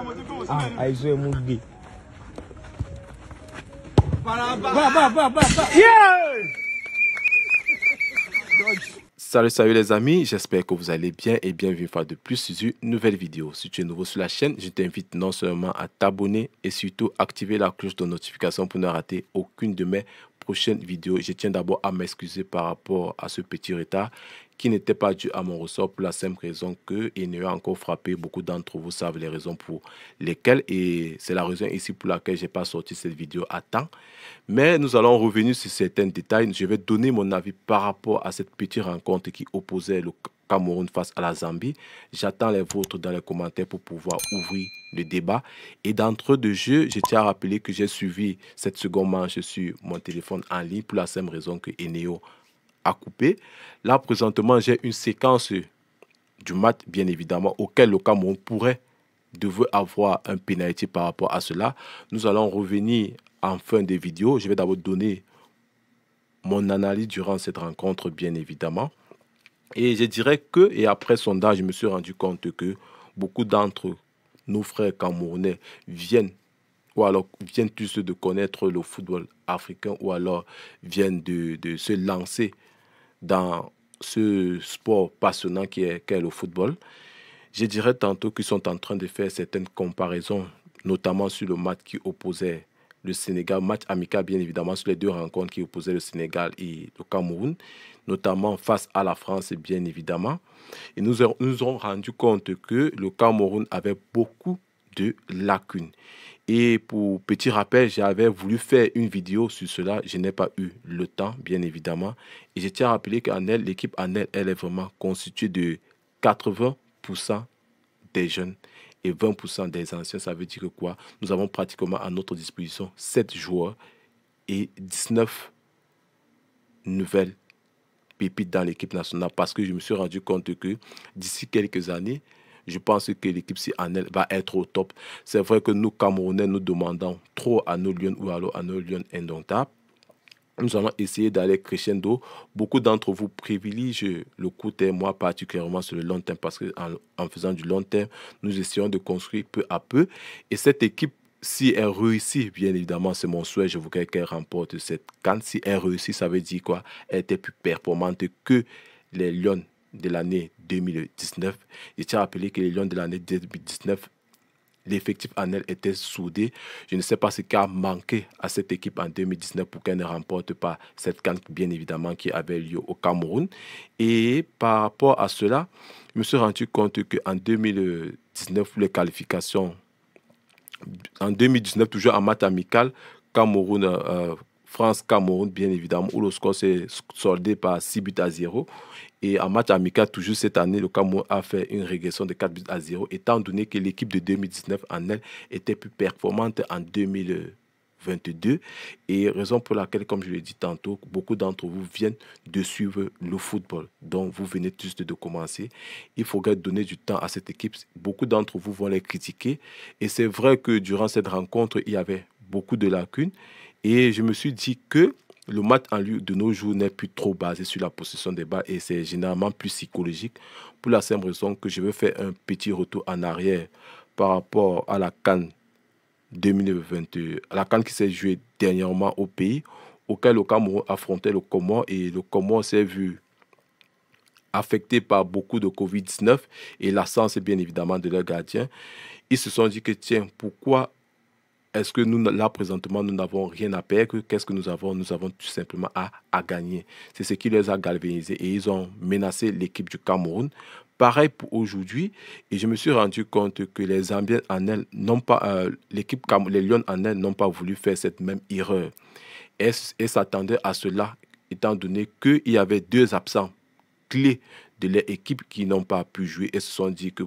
Ah, salut, salut les amis, j'espère que vous allez bien et bienvenue une fois de plus sur une nouvelle vidéo. Si tu es nouveau sur la chaîne, je t'invite non seulement à t'abonner et surtout activer la cloche de notification pour ne rater aucune de mes prochaine vidéo. Je tiens d'abord à m'excuser par rapport à ce petit retard qui n'était pas dû à mon ressort pour la simple raison qu'il n'y a encore frappé. Beaucoup d'entre vous savent les raisons pour lesquelles et c'est la raison ici pour laquelle je n'ai pas sorti cette vidéo à temps. Mais nous allons revenir sur certains détails. Je vais donner mon avis par rapport à cette petite rencontre qui opposait le Cameroun face à la Zambie. J'attends les vôtres dans les commentaires pour pouvoir ouvrir le débat. Et d'entre deux jeux, je tiens à rappeler que j'ai suivi cette seconde manche sur mon téléphone en ligne pour la même raison que Eneo a coupé. Là, présentement, j'ai une séquence du match, bien évidemment, auquel le Cameroun pourrait devoir avoir un penalty par rapport à cela. Nous allons revenir en fin de vidéo. Je vais d'abord donner mon analyse durant cette rencontre, bien évidemment. Et je dirais que, et après sondage, je me suis rendu compte que beaucoup d'entre nos frères camerounais viennent, ou alors viennent tous de connaître le football africain, ou alors viennent de, se lancer dans ce sport passionnant qui est, le football. Je dirais tantôt qu'ils sont en train de faire certaines comparaisons, notamment sur le match qui opposait le Sénégal, match amical bien évidemment sur les deux rencontres qui opposaient le Sénégal et le Cameroun, notamment face à la France bien évidemment. Et nous nous, avons rendu compte que le Cameroun avait beaucoup de lacunes. Et pour petit rappel, j'avais voulu faire une vidéo sur cela. Je n'ai pas eu le temps, bien évidemment. Et je tiens à rappeler qu'en elle, l'équipe en elle, elle est vraiment constituée de 80% des jeunes et 20% des anciens. Ça veut dire quoi Nous avons pratiquement à notre disposition 7 joueurs et 19 nouvelles pépites dans l'équipe nationale parce que je me suis rendu compte que d'ici quelques années, je pense que l'équipe si va être au top. C'est vrai que nous, Camerounais, nous demandons trop à nos lions ou alors à nos lions indomptables. Nous allons essayer d'aller crescendo. Beaucoup d'entre vous privilégient le court terme, moi particulièrement sur le long terme, parce qu'en faisant du long terme, nous essayons de construire peu à peu. Et cette équipe si elle réussit, bien évidemment, c'est mon souhait, je voudrais qu'elle remporte cette canne. Si elle réussit, ça veut dire quoi Elle était plus performante que les Lions de l'année 2019. Je tiens à rappeler que les Lions de l'année 2019 l'effectif en elle était soudé. Je ne sais pas ce qui a manqué à cette équipe en 2019 pour qu'elle ne remporte pas cette canne, bien évidemment, qui avait lieu au Cameroun. Et par rapport à cela, je me suis rendu compte qu'en 2019, les qualifications, en 2019, toujours en maths amical, Cameroun, euh, France-Cameroun, bien évidemment, où le score s'est soldé par 6 buts à 0. Et en match amical, toujours cette année, le Cameroun a fait une régression de 4 buts à 0, étant donné que l'équipe de 2019 en elle était plus performante en 2022. Et raison pour laquelle, comme je l'ai dit tantôt, beaucoup d'entre vous viennent de suivre le football dont vous venez juste de commencer. Il faudrait donner du temps à cette équipe. Beaucoup d'entre vous vont les critiquer. Et c'est vrai que durant cette rencontre, il y avait beaucoup de lacunes. Et je me suis dit que le match en lieu de nos jours n'est plus trop basé sur la possession des balles et c'est généralement plus psychologique pour la simple raison que je veux faire un petit retour en arrière par rapport à la Cannes 2022, la Cannes qui s'est jouée dernièrement au pays, auquel le Cameroun affrontait le Comor et le Comor s'est vu affecté par beaucoup de Covid-19 et l'absence bien évidemment de leurs gardiens. Ils se sont dit que tiens, pourquoi est-ce que nous, là, présentement, nous n'avons rien à perdre Qu'est-ce que nous avons Nous avons tout simplement à, gagner. C'est ce qui les a galvanisés et ils ont menacé l'équipe du Cameroun. Pareil pour aujourd'hui. Et je me suis rendu compte que les Zambiens en elle n'ont pas, euh, l'équipe les Lions en elle n'ont pas voulu faire cette même erreur. Et, s'attendaient à cela, étant donné qu'il y avait deux absents clés de leur qui n'ont pas pu jouer et se sont dit que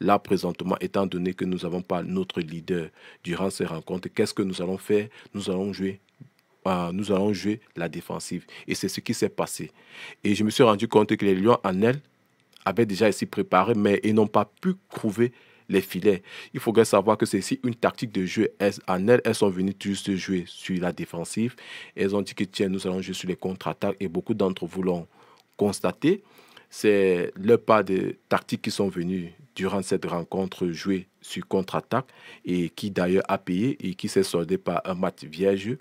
là, présentement, étant donné que nous n'avons pas notre leader durant ces rencontres, qu'est-ce que nous allons faire Nous allons jouer ah, nous allons jouer la défensive. Et c'est ce qui s'est passé. Et je me suis rendu compte que les Lions en elle avaient déjà ici préparé, mais ils n'ont pas pu trouver les filets. Il faudrait savoir que c'est ici une tactique de jeu. Elles, en elles, elles sont venues juste jouer sur la défensive. Elles ont dit que tiens, nous allons jouer sur les contre-attaques. Et beaucoup d'entre vous l'ont constaté. C'est le pas de tactiques qui sont venus durant cette rencontre jouer sur contre-attaque et qui d'ailleurs a payé et qui s'est soldé par un match vierge.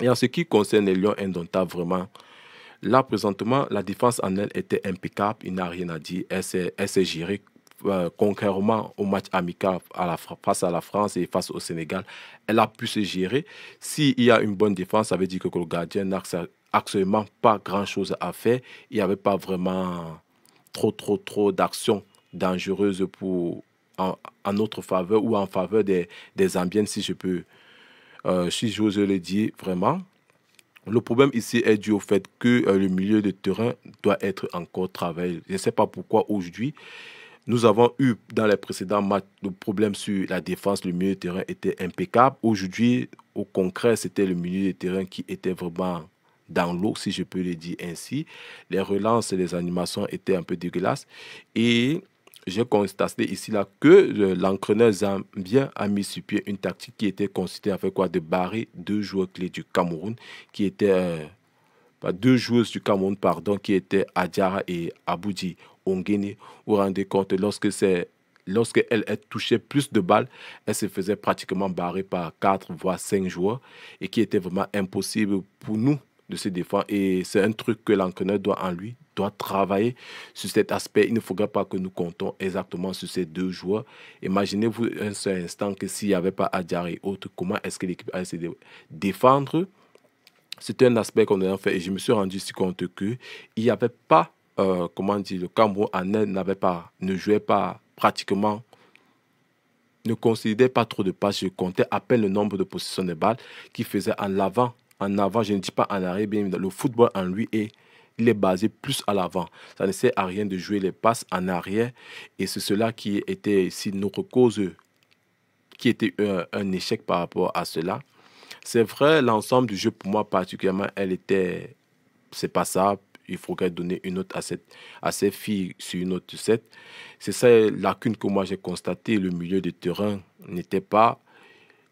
Et en ce qui concerne les Lions indomptables, vraiment, là présentement, la défense en elle était impeccable, il n'a rien à dire, elle s'est gérée euh, au match amical à la, face à la France et face au Sénégal, elle a pu se gérer. S'il y a une bonne défense, ça veut dire que le gardien n'a absolument pas grand-chose à faire. Il n'y avait pas vraiment trop, trop, trop d'actions dangereuses pour, en, notre faveur ou en faveur des, des si je peux, euh, si j'ose le dire vraiment. Le problème ici est dû au fait que euh, le milieu de terrain doit être encore travaillé. Je ne sais pas pourquoi aujourd'hui, nous avons eu dans les précédents matchs le problème sur la défense, le milieu de terrain était impeccable. Aujourd'hui, au concret, c'était le milieu de terrain qui était vraiment dans l'eau, si je peux le dire ainsi. Les relances et les animations étaient un peu dégueulasses. Et j'ai constaté ici là que euh, l'entraîneur zambien a mis sur pied une tactique qui était consistée à faire quoi De barrer deux joueurs clés du Cameroun qui étaient... Euh, pas deux joueuses du Cameroun, pardon, qui étaient Adjara et Aboudi Ongeni. Vous vous rendez compte, lorsque c'est lorsqu'elle touchait plus de balles, elle se faisait pratiquement barrer par quatre voire cinq joueurs et qui était vraiment impossible pour nous de se défendre. Et c'est un truc que l'entraîneur doit en lui, doit travailler sur cet aspect. Il ne faudrait pas que nous comptons exactement sur ces deux joueurs. Imaginez-vous un seul instant que s'il n'y avait pas Adjar et autres, comment est-ce que l'équipe allait se défendre c'est un aspect qu'on a fait et je me suis rendu si compte qu'il n'y avait pas, euh, comment dire, le Cameroun n'avait pas, ne jouait pas pratiquement ne considérait pas trop de passes. Je comptais à peine le nombre de possessions de balles qui faisait en l'avant en avant, je ne dis pas en arrière, Le football en lui est il est basé plus à l'avant. Ça ne sert à rien de jouer les passes en arrière. Et c'est cela qui était si notre cause, qui était un, échec par rapport à cela. C'est vrai, l'ensemble du jeu, pour moi particulièrement, elle était. C'est pas ça. Il faudrait donner une note à, cette, à ces filles sur une autre set. C'est ça la lacune que moi j'ai constatée. Le milieu de terrain n'était pas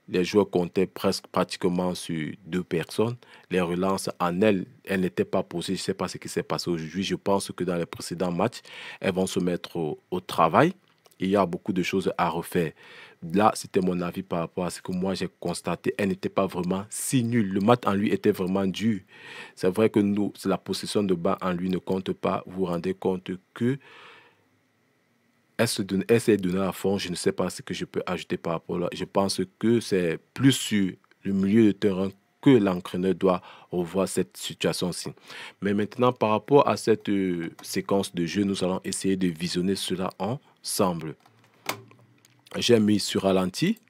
les joueurs comptaient presque pratiquement sur deux personnes. Les relances en elles, elles n'étaient pas posées. Je ne sais pas ce qui s'est passé aujourd'hui. Je pense que dans les précédents matchs, elles vont se mettre au, travail. il y a beaucoup de choses à refaire. Là, c'était mon avis par rapport à ce que moi j'ai constaté. Elle n'était pas vraiment si nulle. Le match en lui était vraiment dur. C'est vrai que nous, la possession de bas en lui ne compte pas. Vous vous rendez compte que est ce donner à fond. Je ne sais pas ce que je peux ajouter par rapport là. Je pense que c'est plus sur le milieu de terrain que l'entraîneur doit revoir cette situation-ci. Mais maintenant, par rapport à cette euh, séquence de jeu, nous allons essayer de visionner cela ensemble. J'ai mis sur ralenti.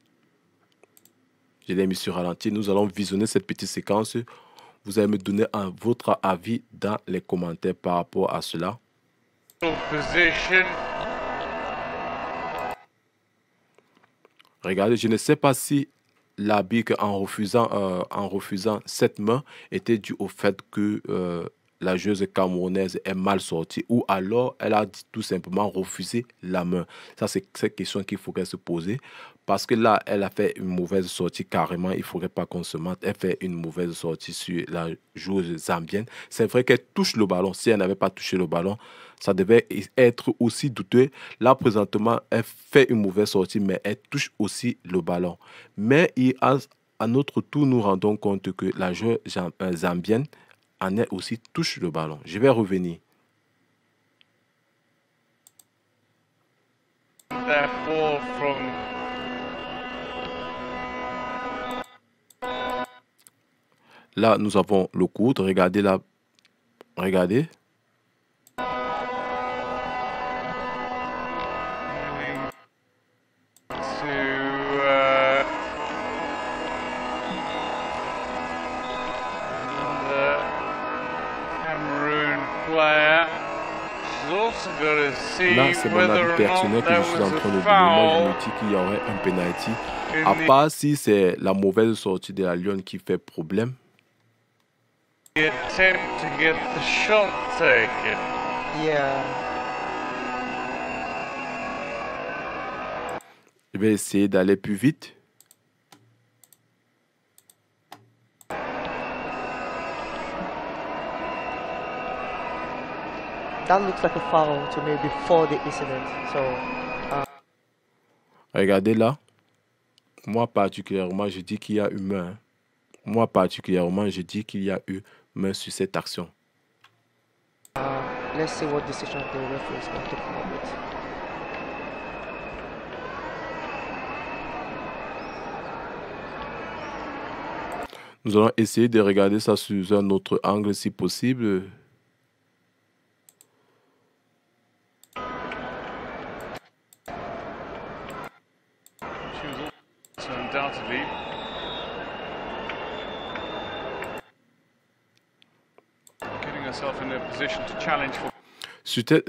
Je mis sur ralenti. Nous allons visionner cette petite séquence. Vous allez me donner un, votre avis dans les commentaires par rapport à cela. Regardez, je ne sais pas si la en refusant, euh, en refusant cette main, était due au fait que euh, la joueuse camerounaise est mal sortie ou alors elle a tout simplement refusé la main. Ça, c'est cette question qu'il faudrait se poser. Parce que là, elle a fait une mauvaise sortie carrément. Il ne faudrait pas qu'on se mente. Elle fait une mauvaise sortie sur la joueuse zambienne. C'est vrai qu'elle touche le ballon. Si elle n'avait pas touché le ballon, ça devait être aussi douteux. Là, présentement, elle fait une mauvaise sortie, mais elle touche aussi le ballon. Mais à notre tour, nous rendons compte que la joueuse euh, zambienne en elle aussi touche le ballon. Je vais revenir. Là, nous avons le coude. Regardez là. Regardez. Là, c'est mon avis personnel que je suis en train de donner. Moi, je me dis qu'il y aurait un penalty. À part si c'est la mauvaise sortie de la Lyon qui fait problème, attempt to get the shot taken. Yeah. Je vais essayer d'aller plus vite. That looks like a foul to me before the incident. So, uh. Regardez là. Moi particulièrement, je dis qu'il y a eu hein. Moi particulièrement, je dis qu'il y a eu mais sur cette action. Uh, Nous allons essayer de regarder ça sous un autre angle si possible.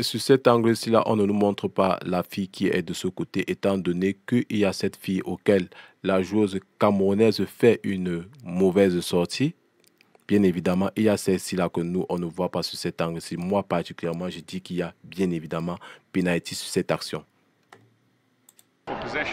Sur cet angle-ci, là, on ne nous montre pas la fille qui est de ce côté, étant donné qu'il y a cette fille auquel la joueuse camerounaise fait une mauvaise sortie. Bien évidemment, il y a celle-ci là que nous, on ne voit pas sur cet angle-ci. Moi, particulièrement, je dis qu'il y a bien évidemment penalty sur cette action. Yeah.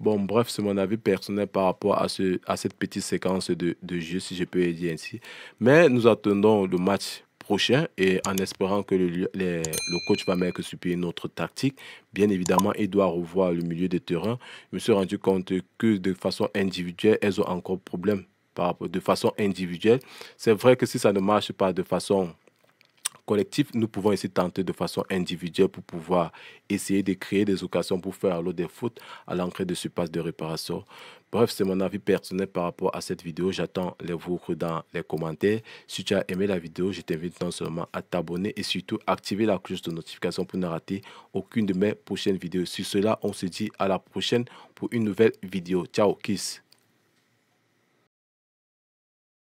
Bon, bref, c'est mon avis personnel par rapport à, ce, à cette petite séquence de, de jeu, si je peux dire ainsi. Mais nous attendons le match prochain et en espérant que le, le coach va mettre que supplier notre tactique. Bien évidemment, il doit revoir le milieu de terrain. Je me suis rendu compte que de façon individuelle, elles ont encore problème. De façon individuelle, c'est vrai que si ça ne marche pas de façon collectif, nous pouvons essayer de tenter de façon individuelle pour pouvoir essayer de créer des occasions pour faire l'eau des fautes à l'entrée de ce passe de réparation. Bref, c'est mon avis personnel par rapport à cette vidéo. J'attends les vôtres dans les commentaires. Si tu as aimé la vidéo, je t'invite non seulement à t'abonner et surtout activer la cloche de notification pour ne rater aucune de mes prochaines vidéos. Sur cela, on se dit à la prochaine pour une nouvelle vidéo. Ciao, kiss